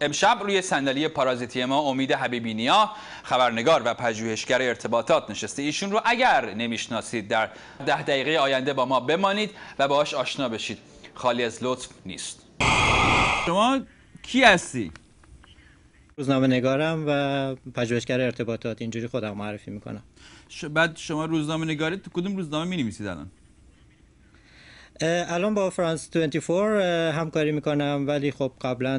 امشب روی صندلی پارازیتی ما امید حبیبی نیا خبرنگار و پژوهشگر ارتباطات نشسته ایشون رو اگر نمیشناسید در ده دقیقه آینده با ما بمانید و باهاش آشنا بشید خالی از لطف نیست شما کی هستی روزنامه نگارم و پژوهشگر ارتباطات اینجوری خودم معرفی میکنم بعد شما روزنامه نگاری تو کدوم روزنامه می الان الان با فرانس 24 همکاری میکنم ولی خب قبلا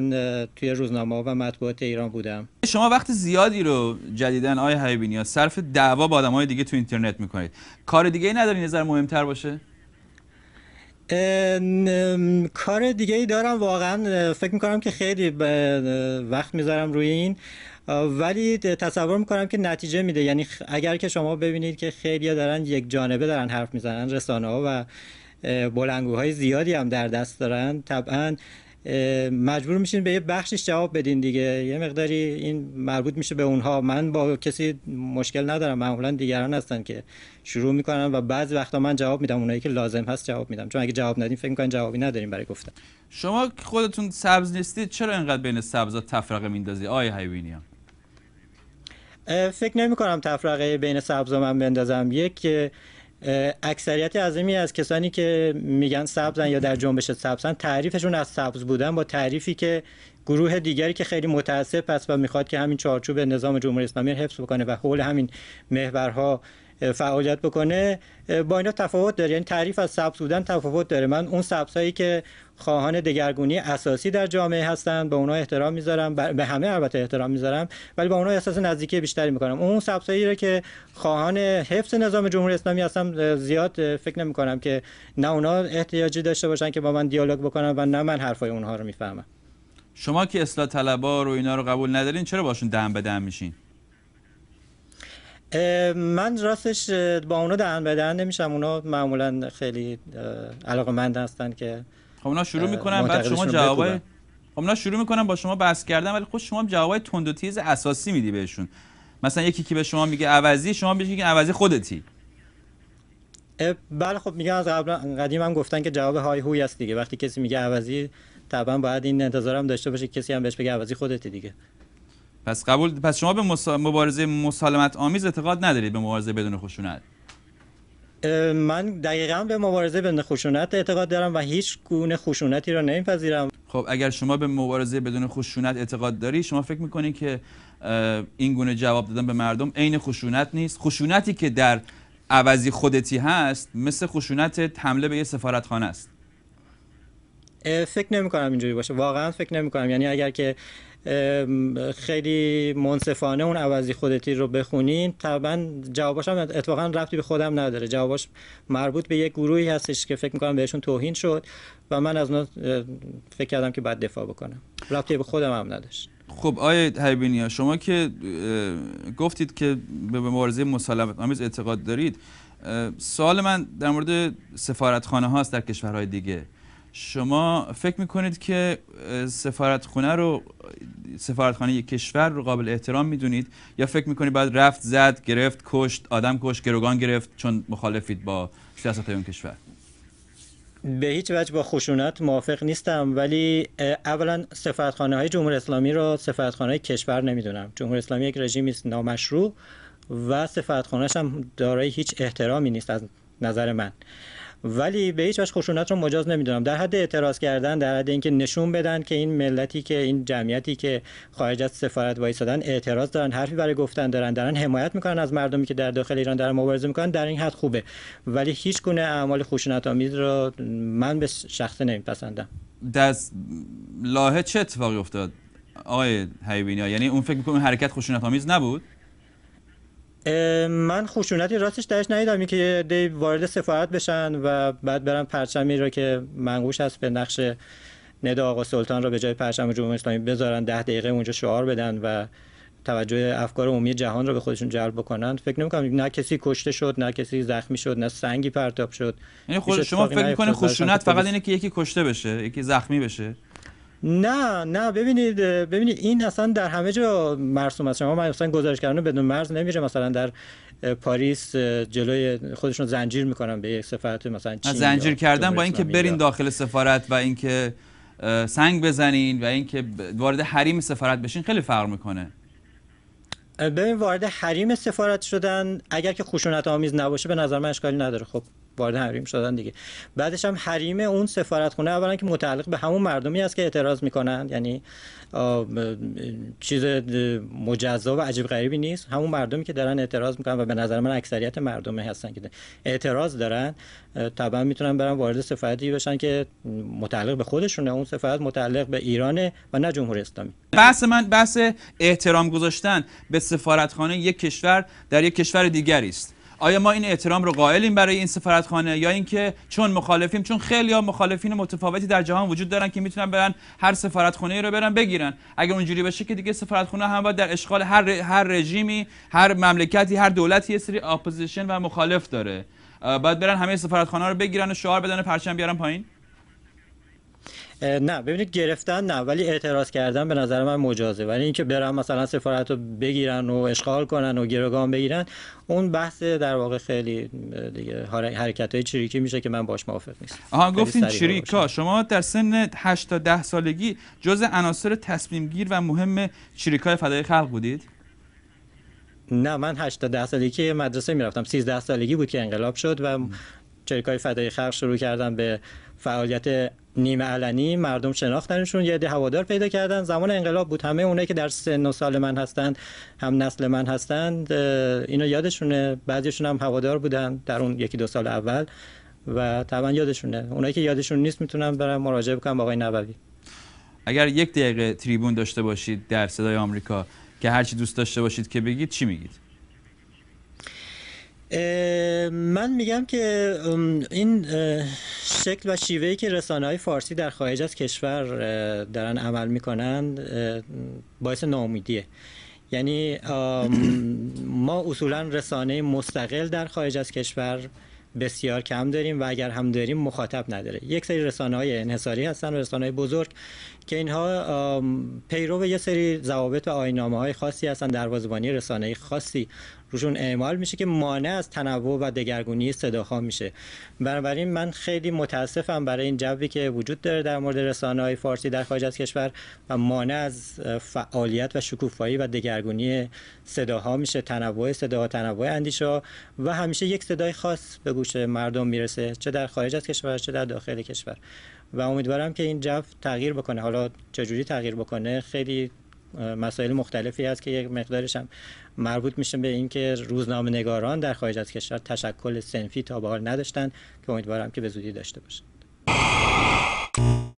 توی روزنامه و مطبوعات ایران بودم شما وقت زیادی رو جدیدن آی حبیبی صرف دعوا با های دیگه تو اینترنت میکنید کار دیگه ای نداری نظر مهمتر باشه کار دیگه ای دارم واقعا فکر میکنم که خیلی وقت میذارم روی این ولی تصور میکنم که نتیجه میده یعنی اگر که شما ببینید که خیلی دارن یک جانبه دارن حرف میزنن رسانه ها و بلنگوهای زیادی هم در دست دارن طبعا مجبور میشین به یه بخشش جواب بدین دیگه یه مقداری این مربوط میشه به اونها من با کسی مشکل ندارم معمولا دیگران هستن که شروع میکنن و بعضی وقتا من جواب میدم اونایی که لازم هست جواب میدم چون اگه جواب ندیم فکر میکنن جوابی نداریم برای گفتن شما خودتون سبز نیستید چرا اینقدر بین سبزات تفرقه میندازی آی هم فکر نمی تفرقه بین سبز من بندازم یک اکثریت عظیمی از کسانی که میگن سبزن یا در جنبش سبزن تعریفشون از سبز بودن با تعریفی که گروه دیگری که خیلی متاسف است و میخواد که همین چارچوب نظام جمهوری اسلامی حفظ بکنه و حول همین محورها فعالیت بکنه با اینا تفاوت داره یعنی تعریف از سبز بودن تفاوت داره من اون سبزهایی که خواهان دگرگونی اساسی در جامعه هستند به اونها احترام میذارم به همه البته احترام میذارم ولی به اونا احساس نزدیکی بیشتری میکنم اون سبزایی رو که خواهان حفظ نظام جمهوری اسلامی هستم زیاد فکر نمی که نه اونا احتیاجی داشته باشن که با من دیالوگ بکنن و نه من حرفای اونها رو میفهمم شما که اصلاح طلبا رو اینا رو قبول ندارین چرا باشون دم به دم میشین من راستش با اونا دهن به دهن نمیشم اونا معمولا خیلی علاقه مند هستن که خب اونا شروع میکنن بعد شما جوابای خب اونا شروع میکنن با شما بحث کردن ولی خود خب شما جواب تند و تیز اساسی میدی بهشون مثلا یکی که به شما میگه عوضی شما میگی که عوضی خودتی بله خب میگن از قبل قدیم هم گفتن که جواب های هوی است دیگه وقتی کسی میگه عوضی طبعا باید این انتظارم داشته باشه کسی هم بهش بگه عوضی خودتی دیگه پس قبول پس شما به مبارزه مسالمت آمیز اعتقاد ندارید به مبارزه بدون خشونت من دقیقا به مبارزه بدون خشونت اعتقاد دارم و هیچ گونه خشونتی را نمیپذیرم خب اگر شما به مبارزه بدون خشونت اعتقاد داری شما فکر میکنید که این گونه جواب دادن به مردم عین خشونت نیست خشونتی که در عوضی خودتی هست مثل خشونت حمله به یه سفارتخانه است فکر نمی کنم اینجوری باشه واقعا فکر نمی کنم یعنی اگر که خیلی منصفانه اون عوضی خودتی رو بخونین طبعا جواباش هم اتفاقا رفتی به خودم نداره جواباش مربوط به یک گروهی هستش که فکر میکنم بهشون توهین شد و من از اون فکر کردم که بعد دفاع بکنم رفتی به خودم هم نداشت خب آیه هیبینیا شما که گفتید که به مبارزه مسالمت آمیز اعتقاد دارید سوال من در مورد سفارتخانه هاست در کشورهای دیگه شما فکر میکنید که خونه رو سفارتخانه یک کشور رو قابل احترام میدونید یا فکر میکنید بعد رفت زد گرفت کشت آدم کشت گروگان گرفت چون مخالفید با سیاست اون کشور به هیچ وجه با خشونت موافق نیستم ولی اولا خانه های جمهوری اسلامی رو خانه های کشور نمیدونم جمهوری اسلامی یک رژیمی نامشروع و سفارتخانهش هم دارای هیچ احترامی نیست از نظر من ولی به هیچ وجه خشونت رو مجاز نمیدونم در حد اعتراض کردن در حد اینکه نشون بدن که این ملتی که این جمعیتی که خارج از سفارت وایسادن اعتراض دارن حرفی برای گفتن دارن دارن حمایت میکنن از مردمی که در داخل ایران در مبارزه میکنن در این حد خوبه ولی هیچ گونه اعمال خشونت آمیز رو من به شخصه نمیپسندم دست لاهه چه اتفاقی افتاد آقای حیبینی یعنی اون فکر میکنه حرکت خشونت آمیز نبود من خوشونتی راستش درش ندیدم که دی وارد سفارت بشن و بعد برن پرچمی رو که منقوش هست به نقش ندا آقا سلطان را به جای پرچم جمهوری اسلامی بذارن ده دقیقه اونجا شعار بدن و توجه افکار عمومی جهان را به خودشون جلب بکنن فکر نمیکنم نه کسی کشته شد نه کسی زخمی شد نه سنگی پرتاب شد یعنی خود شما فکر میکنید خوشونت فقط اینه که یکی کشته بشه یکی زخمی بشه نه نه ببینید ببینید این اصلا در همه جا مرسوم است شما گزارش کردن بدون مرز نمیره مثلا در پاریس جلوی خودشون زنجیر میکنن به یک سفارت مثلا چین زنجیر کردن با اینکه برین داخل سفارت و اینکه سنگ بزنین و اینکه وارد حریم سفارت بشین خیلی فرق میکنه ببین وارد حریم سفارت شدن اگر که خشونت آمیز نباشه به نظر من اشکالی نداره خب وارد حریم شدن دیگه بعدش هم حریم اون سفارتخونه اولا که متعلق به همون مردمی است که اعتراض میکنن یعنی چیز مجزا و عجیب غریبی نیست همون مردمی که دارن اعتراض میکنن و به نظر من اکثریت مردمی هستن که اعتراض دارن طبعا میتونن برن وارد سفارتی بشن که متعلق به خودشونه اون سفارت متعلق به ایرانه و نه جمهوری اسلامی بحث من بحث احترام گذاشتن به سفارتخانه یک کشور در یک کشور دیگری است آیا ما این احترام رو قائلیم برای این سفارتخانه یا اینکه چون مخالفیم چون خیلی ها مخالفین متفاوتی در جهان وجود دارن که میتونن برن هر سفارتخونه رو برن بگیرن اگر اونجوری بشه که دیگه سفارتخونه هم باید در اشغال هر, هر رژیمی هر مملکتی هر دولتی یه سری اپوزیشن و مخالف داره باید برن همه سفارتخانه رو بگیرن و شعار بدن پرچم بیارن پایین نه ببینید گرفتن نه ولی اعتراض کردن به نظر من مجازه ولی اینکه برن مثلا سفارت رو بگیرن و اشغال کنن و گروگان بگیرن اون بحث در واقع خیلی دیگه حرکت های چریکی میشه که من باش موافق نیست آها گفتین چریکا شما در سن 8 تا 10 سالگی جز عناصر تصمیم گیر و مهم چریکای فدای خلق بودید نه من 8 تا 10 سالگی مدرسه میرفتم 13 سالگی بود که انقلاب شد و های فدای خلق شروع کردن به فعالیت نیمه علنی مردم شناختنشون یه هوادار پیدا کردن زمان انقلاب بود همه اونایی که در سن و سال من هستند هم نسل من هستند اینا یادشونه بعضیشون هم هوادار بودن در اون یکی دو سال اول و طبعا یادشونه اونایی که یادشون نیست میتونم برم مراجعه بکنم با آقای نووی اگر یک دقیقه تریبون داشته باشید در صدای آمریکا که هرچی دوست داشته باشید که بگید چی میگید من میگم که این شکل و شیوهی که رسانه های فارسی در خارج از کشور دارن عمل میکنن باعث ناامیدیه یعنی ما اصولا رسانه مستقل در خارج از کشور بسیار کم داریم و اگر هم داریم مخاطب نداره یک سری رسانه های انحصاری هستن و رسانه های بزرگ که اینها پیرو یه سری ضوابط و آینامه های خاصی هستن دروازبانی رسانه خاصی روشون اعمال میشه که مانع از تنوع و دگرگونی صداها میشه بنابراین من خیلی متاسفم برای این جوی که وجود داره در مورد رسانه های فارسی در خارج از کشور و مانع از فعالیت و شکوفایی و دگرگونی صداها میشه تنوع صداها تنوع اندیشه و همیشه یک صدای خاص به گوش مردم میرسه چه در خارج از کشور چه در داخل کشور و امیدوارم که این جو تغییر بکنه حالا چجوری تغییر بکنه خیلی مسائل مختلفی هست که یک مقدارش هم مربوط میشه به اینکه روزنامه نگاران در خارج از کشور تشکل سنفی تا به حال نداشتن که امیدوارم که به زودی داشته باشن